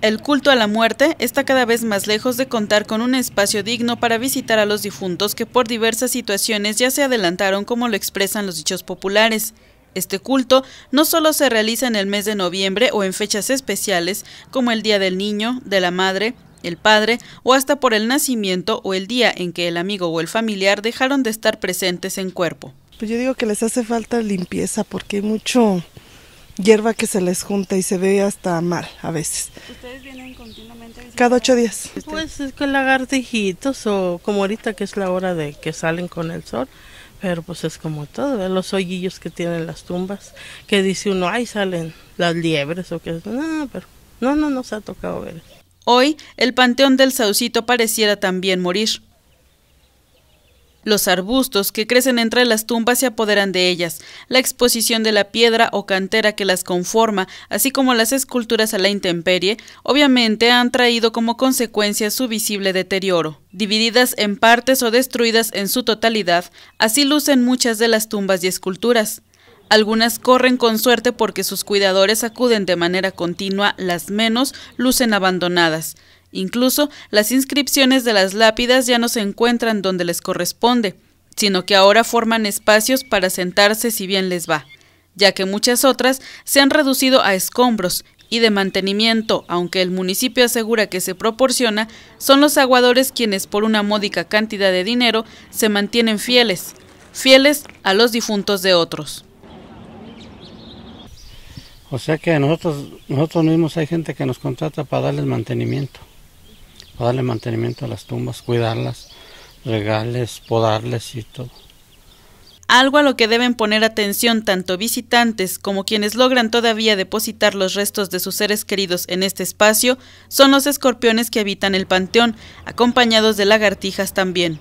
El culto a la muerte está cada vez más lejos de contar con un espacio digno para visitar a los difuntos que por diversas situaciones ya se adelantaron como lo expresan los dichos populares. Este culto no solo se realiza en el mes de noviembre o en fechas especiales como el Día del Niño, de la Madre, el Padre o hasta por el nacimiento o el día en que el amigo o el familiar dejaron de estar presentes en cuerpo. Pues yo digo que les hace falta limpieza porque mucho hierba que se les junta y se ve hasta mal a veces. ¿Ustedes vienen continuamente? Cada ocho días. Pues es con lagartijitos o como ahorita que es la hora de que salen con el sol. Pero pues es como todo, los hoyillos que tienen las tumbas, que dice uno, ay, salen las liebres o que no, pero no, no nos ha tocado ver. Hoy el panteón del Saucito pareciera también morir. Los arbustos que crecen entre las tumbas se apoderan de ellas, la exposición de la piedra o cantera que las conforma, así como las esculturas a la intemperie, obviamente han traído como consecuencia su visible deterioro. Divididas en partes o destruidas en su totalidad, así lucen muchas de las tumbas y esculturas. Algunas corren con suerte porque sus cuidadores acuden de manera continua, las menos lucen abandonadas. Incluso las inscripciones de las lápidas ya no se encuentran donde les corresponde, sino que ahora forman espacios para sentarse si bien les va, ya que muchas otras se han reducido a escombros y de mantenimiento, aunque el municipio asegura que se proporciona, son los aguadores quienes por una módica cantidad de dinero se mantienen fieles, fieles a los difuntos de otros. O sea que nosotros, nosotros mismos hay gente que nos contrata para darles mantenimiento darle mantenimiento a las tumbas, cuidarlas, regarles, podarles y todo. Algo a lo que deben poner atención tanto visitantes como quienes logran todavía depositar los restos de sus seres queridos en este espacio son los escorpiones que habitan el panteón, acompañados de lagartijas también.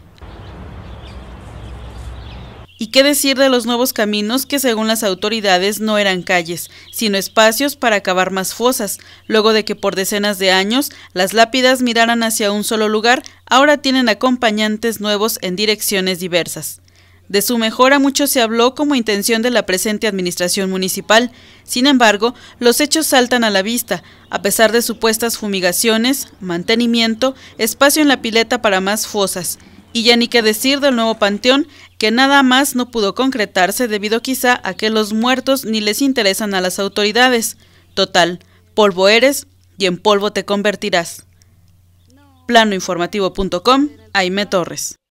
¿Y qué decir de los nuevos caminos que según las autoridades no eran calles, sino espacios para cavar más fosas? Luego de que por decenas de años las lápidas miraran hacia un solo lugar, ahora tienen acompañantes nuevos en direcciones diversas. De su mejora mucho se habló como intención de la presente administración municipal. Sin embargo, los hechos saltan a la vista, a pesar de supuestas fumigaciones, mantenimiento, espacio en la pileta para más fosas. Y ya ni qué decir del nuevo panteón, que nada más no pudo concretarse debido quizá a que los muertos ni les interesan a las autoridades. Total, polvo eres y en polvo te convertirás. Planoinformativo.com, Aime Torres.